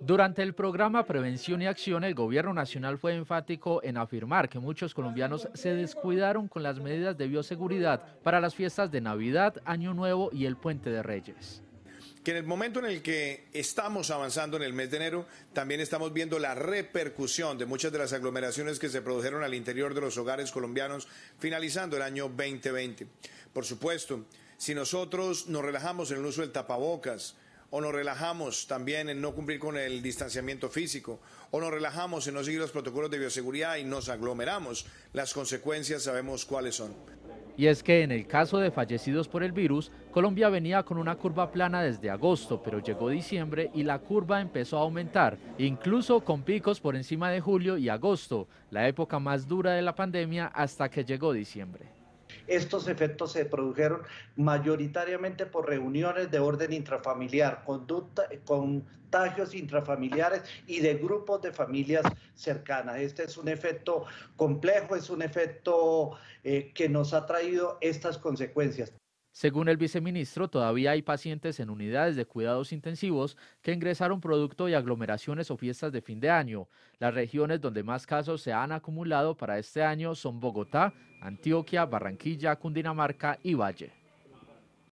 Durante el programa Prevención y Acción, el gobierno nacional fue enfático en afirmar que muchos colombianos se descuidaron con las medidas de bioseguridad para las fiestas de Navidad, Año Nuevo y el Puente de Reyes que en el momento en el que estamos avanzando en el mes de enero, también estamos viendo la repercusión de muchas de las aglomeraciones que se produjeron al interior de los hogares colombianos finalizando el año 2020. Por supuesto, si nosotros nos relajamos en el uso del tapabocas, o nos relajamos también en no cumplir con el distanciamiento físico, o nos relajamos en no seguir los protocolos de bioseguridad y nos aglomeramos, las consecuencias sabemos cuáles son. Y es que en el caso de fallecidos por el virus, Colombia venía con una curva plana desde agosto, pero llegó diciembre y la curva empezó a aumentar, incluso con picos por encima de julio y agosto, la época más dura de la pandemia hasta que llegó diciembre. Estos efectos se produjeron mayoritariamente por reuniones de orden intrafamiliar, contagios intrafamiliares y de grupos de familias cercanas. Este es un efecto complejo, es un efecto eh, que nos ha traído estas consecuencias. Según el viceministro, todavía hay pacientes en unidades de cuidados intensivos que ingresaron producto de aglomeraciones o fiestas de fin de año. Las regiones donde más casos se han acumulado para este año son Bogotá, Antioquia, Barranquilla, Cundinamarca y Valle.